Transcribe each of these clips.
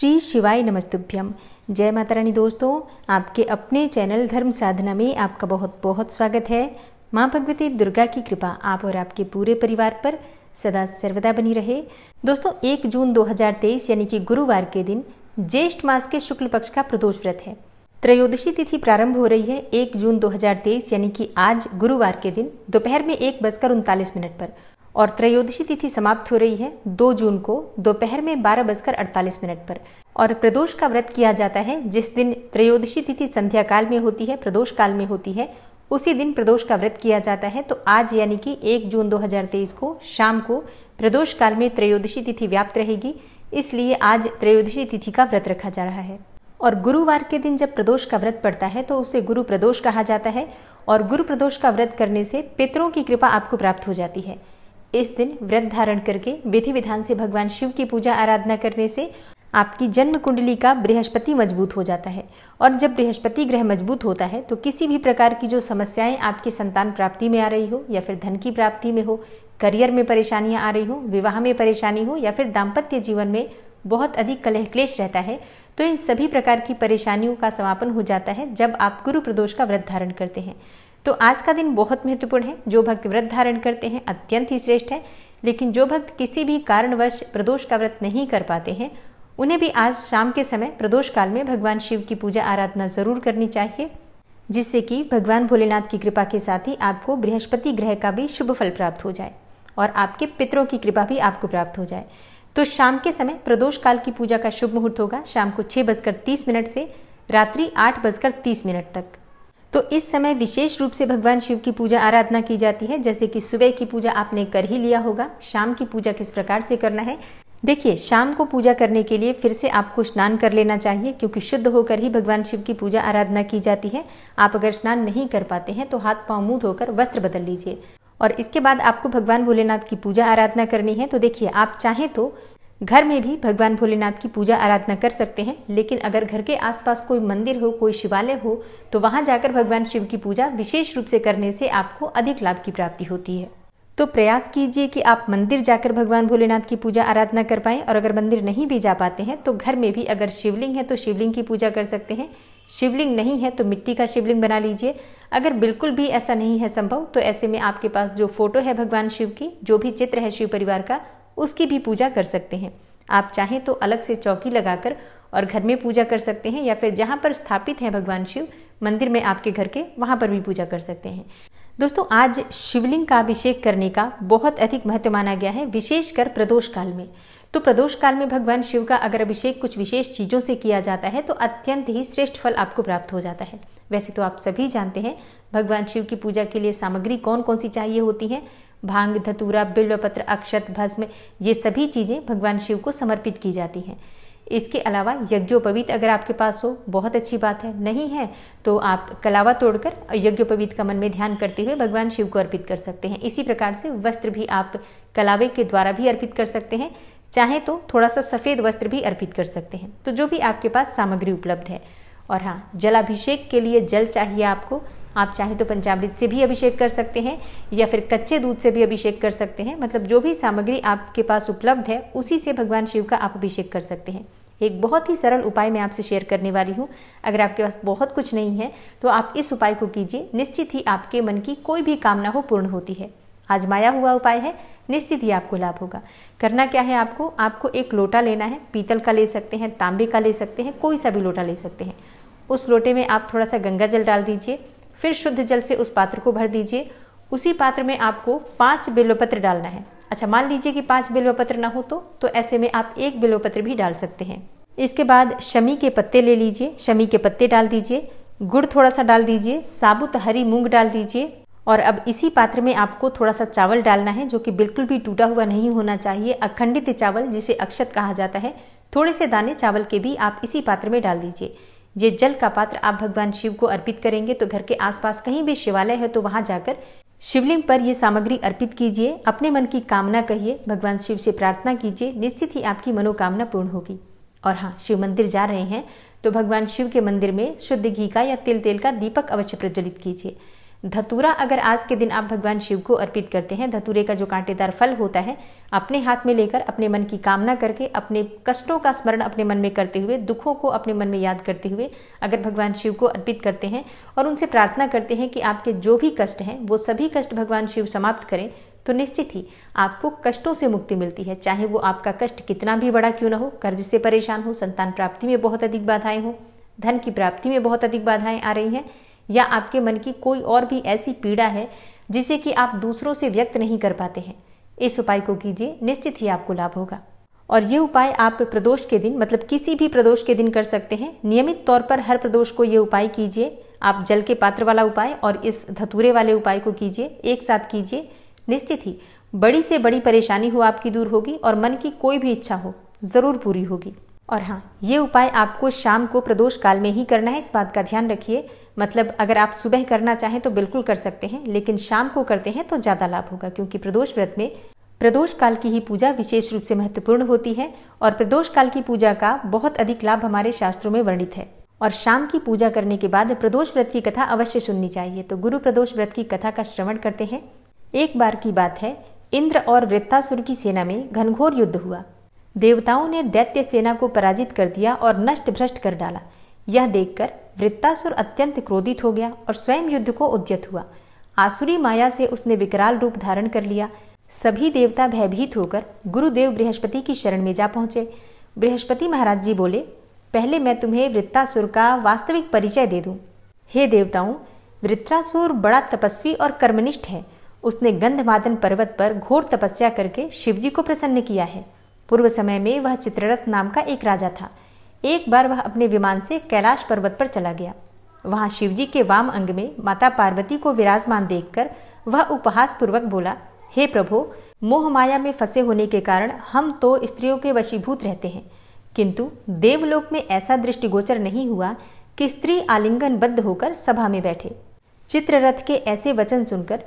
श्री शिवाय नमस्तुभ्यम जय माता रानी दोस्तों आपके अपने चैनल धर्म साधना में आपका बहुत बहुत स्वागत है माँ भगवती दुर्गा की कृपा आप और आपके पूरे परिवार पर सदा सर्वदा बनी रहे दोस्तों एक जून 2023 यानी कि गुरुवार के दिन ज्येष्ठ मास के शुक्ल पक्ष का प्रदोष व्रत है त्रयोदशी तिथि प्रारंभ हो रही है एक जून 2023 यानी कि आज गुरुवार के दिन दोपहर में एक बजकर उनतालीस मिनट पर और त्रयोदशी तिथि समाप्त हो रही है 2 जून को दोपहर में बारह बजकर अड़तालीस मिनट पर और प्रदोष का व्रत किया जाता है जिस दिन त्रयोदशी तिथि संध्या काल में होती है प्रदोष काल में होती है उसी दिन प्रदोष का व्रत किया जाता है तो आज यानी कि 1 जून 2023 को शाम को प्रदोष काल में त्रयोदशी तिथि व्याप्त रहेगी इसलिए आज त्रयोदशी तिथि का व्रत रखा जा रहा है और गुरुवार के दिन जब प्रदोष का व्रत पड़ता है तो उसे गुरु प्रदोष कहा जाता है और गुरु प्रदोष का व्रत करने से पितरों की कृपा आपको प्राप्त हो जाती है इस दिन व्रत धारण करके विधि विधान से भगवान शिव की पूजा आराधना करने से आपकी जन्म कुंडली का बृहस्पति मजबूत हो जाता है और जब बृहस्पति ग्रह मजबूत होता है तो किसी भी प्रकार की जो समस्याएं आपके संतान प्राप्ति में आ रही हो या फिर धन की प्राप्ति में हो करियर में परेशानियां आ रही हो विवाह में परेशानी हो या फिर दाम्पत्य जीवन में बहुत अधिक कलह क्लेश रहता है तो इन सभी प्रकार की परेशानियों का समापन हो जाता है जब आप गुरु प्रदोष का व्रत धारण करते हैं तो आज का दिन बहुत महत्वपूर्ण है जो भक्त व्रत धारण करते हैं अत्यंत ही श्रेष्ठ है लेकिन जो भक्त किसी भी कारणवश प्रदोष का व्रत नहीं कर पाते हैं उन्हें भी आज शाम के समय प्रदोष काल में भगवान शिव की पूजा आराधना जरूर करनी चाहिए जिससे कि भगवान भोलेनाथ की कृपा के साथ ही आपको बृहस्पति ग्रह का भी शुभ फल प्राप्त हो जाए और आपके पितरों की कृपा भी आपको प्राप्त हो जाए तो शाम के समय प्रदोष काल की पूजा का शुभ मुहूर्त होगा शाम को छह बजकर तीस मिनट से रात्रि आठ बजकर तीस मिनट तक तो इस समय विशेष रूप से भगवान शिव की पूजा आराधना की जाती है जैसे कि सुबह की पूजा आपने कर ही लिया होगा शाम की पूजा किस प्रकार से करना है देखिए शाम को पूजा करने के लिए फिर से आपको स्नान कर लेना चाहिए क्योंकि शुद्ध होकर ही भगवान शिव की पूजा आराधना की जाती है आप अगर स्नान नहीं कर पाते हैं तो हाथ पांव मुंह धोकर वस्त्र बदल लीजिए और इसके बाद आपको भगवान भोलेनाथ की पूजा आराधना करनी है तो देखिए आप चाहें तो घर में भी भगवान भोलेनाथ की पूजा आराधना कर सकते हैं लेकिन अगर घर के आसपास कोई मंदिर हो कोई शिवालय हो तो वहां जाकर भगवान शिव की पूजा विशेष रूप से करने से आपको अधिक लाभ की प्राप्ति होती है तो प्रयास कीजिए कि आप मंदिर जाकर भगवान भोलेनाथ की पूजा आराधना कर पाएं और अगर मंदिर नहीं भी जा पाते हैं तो घर में भी अगर शिवलिंग है तो शिवलिंग की पूजा कर सकते हैं शिवलिंग नहीं है तो मिट्टी का शिवलिंग बना लीजिए अगर बिल्कुल भी ऐसा नहीं है संभव तो ऐसे में आपके पास जो फोटो है भगवान शिव की जो भी चित्र है शिव परिवार का उसकी भी पूजा कर सकते हैं आप चाहें तो अलग से चौकी लगाकर और घर में पूजा कर सकते हैं या फिर जहाँ पर स्थापित हैं भगवान शिव मंदिर में आपके घर के वहाँ पर भी पूजा कर सकते हैं दोस्तों आज शिवलिंग का अभिषेक करने का बहुत अधिक महत्व माना गया है विशेषकर प्रदोष काल में तो प्रदोष काल में भगवान शिव का अगर अभिषेक कुछ विशेष चीज़ों से किया जाता है तो अत्यंत ही श्रेष्ठ फल आपको प्राप्त हो जाता है वैसे तो आप सभी जानते हैं भगवान शिव की पूजा के लिए सामग्री कौन कौन सी चाहिए होती है भांग धतूरा बिल्वपत्र अक्षत भस्म ये सभी चीज़ें भगवान शिव को समर्पित की जाती हैं इसके अलावा यज्ञोपवीत अगर आपके पास हो बहुत अच्छी बात है नहीं है तो आप कलावा तोड़कर यज्ञोपवीत का मन में ध्यान करते हुए भगवान शिव को अर्पित कर सकते हैं इसी प्रकार से वस्त्र भी आप कलावे के द्वारा भी अर्पित कर सकते हैं चाहे तो थोड़ा सा सफ़ेद वस्त्र भी अर्पित कर सकते हैं तो जो भी आपके पास सामग्री उपलब्ध है और हाँ जलाभिषेक के लिए जल चाहिए आपको आप चाहे तो पंचामृत से भी अभिषेक कर सकते हैं या फिर कच्चे दूध से भी अभिषेक कर सकते हैं मतलब जो भी सामग्री आपके पास उपलब्ध है उसी से भगवान शिव का आप अभिषेक कर सकते हैं एक बहुत ही सरल उपाय मैं आपसे शेयर करने वाली हूँ अगर आपके पास बहुत कुछ नहीं है तो आप इस उपाय को कीजिए निश्चित ही आपके मन की कोई भी कामना हो पूर्ण होती है आजमाया हुआ उपाय है निश्चित ही आपको लाभ होगा करना क्या है आपको आपको एक लोटा लेना है पीतल का ले सकते हैं तांबे का ले सकते हैं कोई सा भी लोटा ले सकते हैं उस लोटे में आप थोड़ा सा गंगा जल डाल दीजिए फिर शुद्ध जल से उस पात्र को भर दीजिए उसी पात्र में आपको पांच बेलोपत्र डालना है अच्छा मान लीजिए कि पांच बेलोपत्र ना हो तो तो ऐसे में आप एक बेलोपत्र भी डाल सकते हैं इसके बाद शमी के पत्ते ले लीजिए शमी के पत्ते डाल दीजिए गुड़ थोड़ा सा डाल दीजिए साबुत हरी मूंग डाल दीजिए और अब इसी पात्र में आपको थोड़ा सा चावल डालना है जो कि बिल्कुल भी टूटा हुआ नहीं होना चाहिए अखंडित चावल जिसे अक्षत कहा जाता है थोड़े से दाने चावल के भी आप इसी पात्र में डाल दीजिए ये जल का पात्र आप भगवान शिव को अर्पित करेंगे तो घर के आसपास कहीं भी शिवालय है तो वहां जाकर शिवलिंग पर ये सामग्री अर्पित कीजिए अपने मन की कामना कहिए भगवान शिव से प्रार्थना कीजिए निश्चित ही आपकी मनोकामना पूर्ण होगी और हाँ शिव मंदिर जा रहे हैं तो भगवान शिव के मंदिर में शुद्ध घी का या तिल तेल का दीपक अवश्य प्रज्वलित कीजिए धतूरा अगर आज के दिन आप भगवान शिव को अर्पित करते हैं धतूरे का जो कांटेदार फल होता है अपने हाथ में लेकर अपने मन की कामना करके अपने कष्टों का स्मरण अपने मन में करते हुए दुखों को अपने मन में याद करते हुए अगर भगवान शिव को अर्पित करते हैं और उनसे प्रार्थना करते हैं कि आपके जो भी कष्ट हैं वो सभी कष्ट भगवान शिव समाप्त करें तो निश्चित ही आपको कष्टों से मुक्ति मिलती है चाहे वो आपका कष्ट कितना भी बड़ा क्यों ना हो कर्ज से परेशान हो संतान प्राप्ति में बहुत अधिक बाधाएं हो धन की प्राप्ति में बहुत अधिक बाधाएं आ रही हैं या आपके मन की कोई और भी ऐसी पीड़ा है जिसे कि आप दूसरों से व्यक्त नहीं कर पाते हैं इस उपाय को कीजिए निश्चित ही आपको लाभ होगा और ये उपाय आप प्रदोष के दिन मतलब किसी भी प्रदोष के दिन कर सकते हैं नियमित तौर पर हर प्रदोष को ये उपाय कीजिए आप जल के पात्र वाला उपाय और इस धतूरे वाले उपाय को कीजिए एक साथ कीजिए निश्चित ही बड़ी से बड़ी परेशानी हो आपकी दूर होगी और मन की कोई भी इच्छा हो ज़रूर पूरी होगी और हाँ ये उपाय आपको शाम को प्रदोष काल में ही करना है इस बात का ध्यान रखिए मतलब अगर आप सुबह करना चाहें तो बिल्कुल कर सकते हैं लेकिन शाम को करते हैं तो ज़्यादा लाभ होगा क्योंकि प्रदोष व्रत में प्रदोष काल की ही पूजा विशेष रूप से महत्वपूर्ण होती है और प्रदोष काल की पूजा का बहुत अधिक लाभ हमारे शास्त्रों में वर्णित है और शाम की पूजा करने के बाद प्रदोष व्रत की कथा अवश्य सुननी चाहिए तो गुरु प्रदोष व्रत की कथा का श्रवण करते हैं एक बार की बात है इंद्र और वृत्तासुर की सेना में घनघोर युद्ध हुआ देवताओं ने दैत्य सेना को पराजित कर दिया और नष्ट भ्रष्ट कर डाला यह देखकर वृत्तासुर अत्यंत क्रोधित हो गया और स्वयं युद्ध को उद्यत हुआ आसुरी माया से उसने विकराल रूप धारण कर लिया सभी देवता भयभीत होकर गुरुदेव बृहस्पति की शरण में जा पहुंचे बृहस्पति महाराज जी बोले पहले मैं तुम्हें वृत्तासुर का वास्तविक परिचय दे दूं। हे देवताओं वृत्रासुर बड़ा तपस्वी और कर्मनिष्ठ है उसने गंधमादन पर्वत पर घोर तपस्या करके शिवजी को प्रसन्न किया है पूर्व समय में वह चित्ररथ नाम का एक राजा था एक बार वह अपने विमान से कैलाश पर्वत पर चला गया वहां शिवजी के वाम अंग में माता पार्वती को विराजमान देखकर वह उपहास पूर्वक बोला हे प्रभु मोह माया में फंसे होने के कारण हम तो स्त्रियों के वशीभूत रहते हैं किंतु देवलोक में ऐसा दृष्टिगोचर नहीं हुआ कि स्त्री आलिंगनबद्ध होकर सभा में बैठे चित्ररथ के ऐसे वचन सुनकर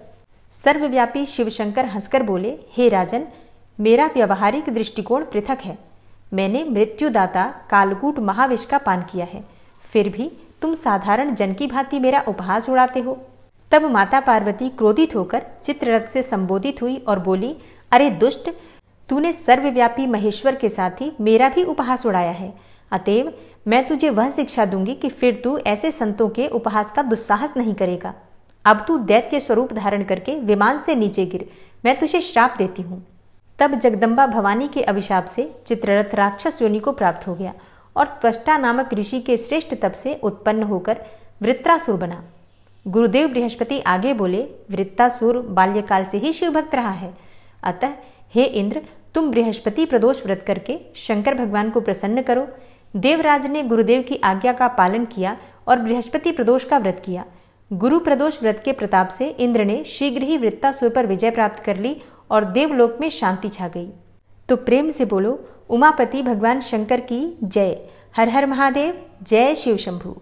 सर्वव्यापी शिवशंकर हंसकर बोले हे राजन मेरा व्यवहारिक दृष्टिकोण पृथक है मैंने मृत्युदाता कालकूट महाविष का पान किया है फिर भी तुम साधारण जन की भांति मेरा उपहास उड़ाते हो तब माता पार्वती क्रोधित होकर चित्ररथ से संबोधित हुई और बोली अरे दुष्ट तूने सर्वव्यापी महेश्वर के साथ ही मेरा भी उपहास उड़ाया है अतएव मैं तुझे वह शिक्षा दूंगी कि फिर तू ऐसे संतों के उपहास का दुस्साहस नहीं करेगा अब तू दैत्य स्वरूप धारण करके विमान से नीचे गिर मैं तुझे श्राप देती हूँ तब जगदम्बा भवानी के अभिशाप से चित्ररथ राक्षस योनि को प्राप्त हो गया और त्वष्टा नामक ऋषि के श्रेष्ठ तप से उत्पन्न होकर वृत्रासुर बना गुरुदेव बृहस्पति आगे बोले वृत्तासुर बाल्यकाल से ही शिवभक्त रहा है अतः हे इंद्र तुम बृहस्पति प्रदोष व्रत करके शंकर भगवान को प्रसन्न करो देवराज ने गुरुदेव की आज्ञा का पालन किया और बृहस्पति प्रदोष का व्रत किया गुरु प्रदोष व्रत के प्रताप से इंद्र ने शीघ्र ही वृत्तासुर पर विजय प्राप्त कर ली और देवलोक में शांति छा गई तो प्रेम से बोलो उमापति भगवान शंकर की जय हर हर महादेव जय शिव शंभु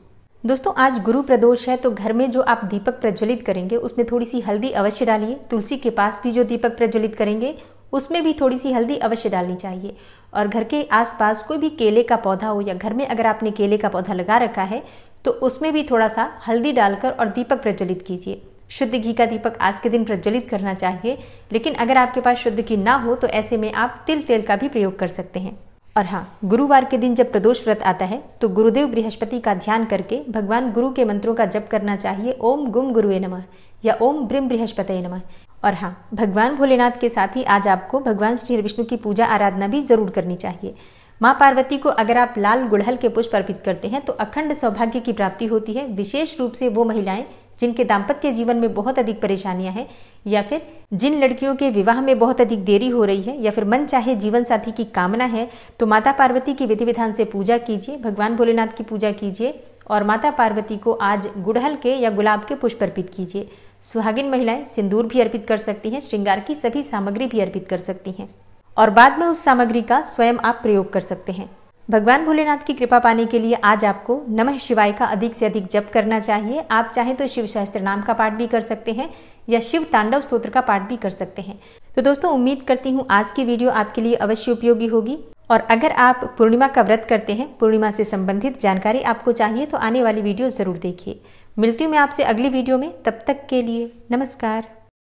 दोस्तों आज गुरु प्रदोष है तो घर में जो आप दीपक प्रज्वलित करेंगे उसमें थोड़ी सी हल्दी अवश्य डालिए तुलसी के पास भी जो दीपक प्रज्वलित करेंगे उसमें भी थोड़ी सी हल्दी अवश्य डालनी चाहिए और घर के आसपास कोई भी केले का पौधा हो या घर में अगर आपने केले का पौधा लगा रखा है तो उसमें भी थोड़ा सा हल्दी डालकर और दीपक प्रज्वलित कीजिए शुद्ध घी का दीपक आज के दिन प्रज्वलित करना चाहिए लेकिन अगर आपके पास शुद्ध घी ना हो तो ऐसे में आप तिल तेल का भी प्रयोग कर सकते हैं और हाँ गुरुवार के दिन जब प्रदोष व्रत आता है तो गुरुदेव बृहस्पति का ध्यान करके भगवान गुरु के मंत्रों का जप करना चाहिए ओम गुम गुरु नम या ओम ब्रिम बृहस्पत नम और हाँ भगवान भोलेनाथ के साथ ही आज आपको भगवान श्री विष्णु की पूजा आराधना भी जरूर करनी चाहिए माँ पार्वती को अगर आप लाल गुड़हल के पुष्प अर्पित करते हैं तो अखंड सौभाग्य की प्राप्ति होती है विशेष रूप से वो महिलाएं जिनके दाम्पत्य जीवन में बहुत अधिक परेशानियां हैं या फिर जिन लड़कियों के विवाह में बहुत अधिक देरी हो रही है या फिर मन चाहे जीवन साथी की कामना है तो माता पार्वती की विधि विधान से पूजा कीजिए भगवान भोलेनाथ की पूजा कीजिए और माता पार्वती को आज गुड़हल के या गुलाब के पुष्प अर्पित कीजिए सुहागिन महिलाएं सिंदूर भी अर्पित कर सकती हैं श्रृंगार की सभी सामग्री भी अर्पित कर सकती हैं और बाद में उस सामग्री का स्वयं आप प्रयोग कर सकते हैं भगवान भोलेनाथ की कृपा पाने के लिए आज आपको नमः शिवाय का अधिक से अधिक जप करना चाहिए आप चाहें तो शिव सहस्त्र नाम का पाठ भी कर सकते हैं या शिव तांडव स्त्रोत्र का पाठ भी कर सकते हैं तो दोस्तों उम्मीद करती हूँ आज की वीडियो आपके लिए अवश्य उपयोगी होगी और अगर आप पूर्णिमा का व्रत करते हैं पूर्णिमा से संबंधित जानकारी आपको चाहिए तो आने वाली वीडियो जरूर देखिए मिलती हूँ मैं आपसे अगली वीडियो में तब तक के लिए नमस्कार